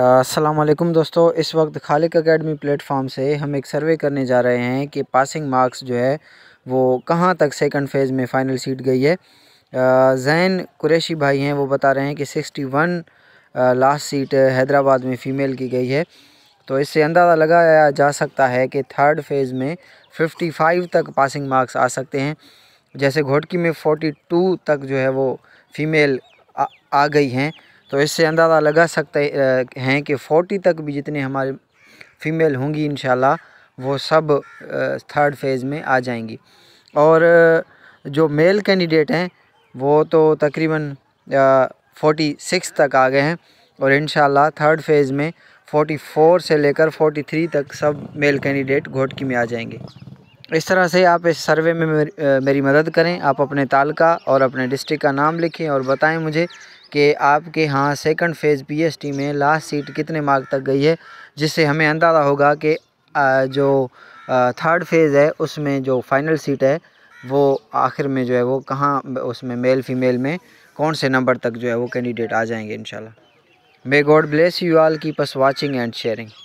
असलम दोस्तों इस वक्त खालिक अकेडमी प्लेटफॉर्म से हम एक सर्वे करने जा रहे हैं कि पासिंग मार्क्स जो है वो कहाँ तक सेकंड फेज़ में फ़ाइनल सीट गई है जैन कुरैशी भाई हैं वो बता रहे हैं कि 61 लास्ट सीट हैदराबाद में फ़ीमेल की गई है तो इससे अंदाज़ा लगाया जा सकता है कि थर्ड फेज़ में 55 तक पासिंग मार्क्स आ सकते हैं जैसे घोटकी में 42 तक जो है वो फ़ीमेल आ, आ गई हैं तो इससे अंदाज़ा लगा सकते हैं कि फोर्टी तक भी जितने हमारे फीमेल होंगी इन वो सब थर्ड फेज़ में आ जाएंगी और जो मेल कैंडिडेट हैं वो तो तकरीबन फोटी सिक्स तक आ गए हैं और इन थर्ड फेज़ में फोटी फ़ोर से लेकर फोटी थ्री तक सब मेल कैंडिडेट घोटकी में आ जाएंगे इस तरह से आप इस सर्वे में मेरी मदद करें आप अपने तालका और अपने डिस्ट्रिक्ट का नाम लिखें और बताएं मुझे कि आपके यहाँ सेकंड फेज़ पीएसटी में लास्ट सीट कितने मार्क तक गई है जिससे हमें अंदाज़ा होगा कि जो थर्ड फेज़ है उसमें जो फाइनल सीट है वो आखिर में जो है वो कहाँ उसमें मेल फीमेल में कौन से नंबर तक जो है वो कैंडिडेट आ जाएंगे इन may God bless you all keep us watching and sharing